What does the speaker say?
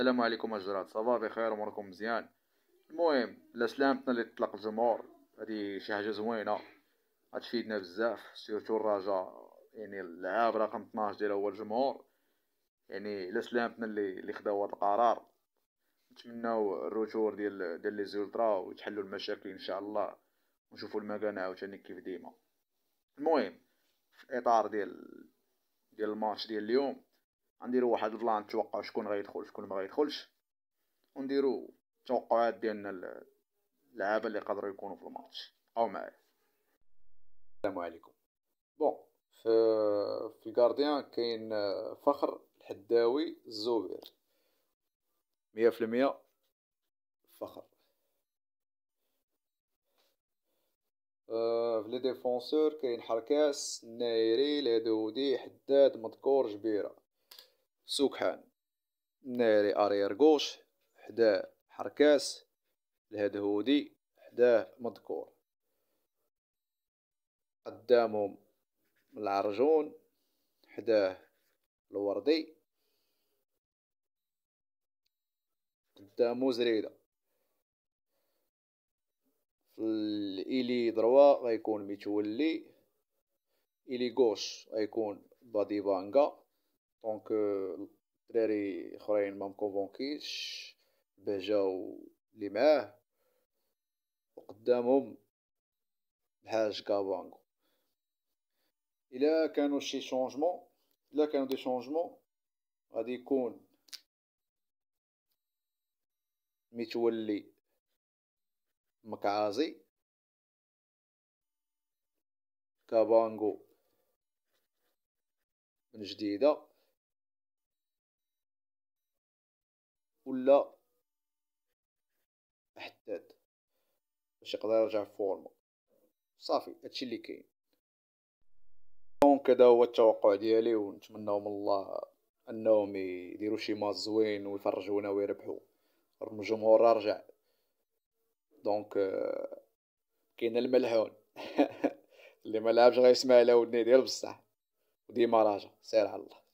السلام عليكم اجراد صافا بخير اموركم مزيان المهم لا سلامتنا اللي تطلق الجمهور هادي شي حاجه زوينه غتفيدنا بزاف سيرتو الرجاء يعني اللعاب رقم 12 ديالها هو الجمهور يعني لا سلامتنا اللي اللي خداو هاد القرار نتمناو الروتور ديال ديال لي زولترا ويتحلوا المشاكل ان شاء الله ونشوفوا المكان عاوتاني كيف ديما المهم في اطار ديال ديال الماتش ديال اليوم غنديرو واحد البلان نتوقعو شكون غيدخل شكون ما غيدخلش ونديرو توقعات ديالنا اللعابه اللي قدروا يكونوا في الماتش او معايا السلام عليكم بون في في الغارديان كاين آه، فخر الحداوي الزبير مية في المية فخر آه، في لي ديفونسور كاين حركاس نايري لادودي حداد مذكور جبيره سكحان ناري ارير غوش حدا حركاس الهدهودي حداه مذكور قدامهم العرجون حداه الوردي قدامو زريدة في دروا غيكون متولي إلي غوش غيكون بادي بانغا دونك الدراري اخرين ما مكونفونكيش بجاو لي معاه وقدامهم الحاج كابانغو الا كانوا شي شونجمون الا كانوا دي شونجمون غادي يكون متولي مكعازي كابانغو من جديده ولا حداد باش يقدر يرجع فورما صافي هادشي اللي كاين دونك هذا هو التوقع ديالي ونتمناو من الله انهم يديروا شي ماتش زوين ويفرجونا ويربحوا الجمهور رجع دونك آه، كاين الملحون اللي ما لعبش غيسمع على ودني ديال بصح وديما راجع سير على الله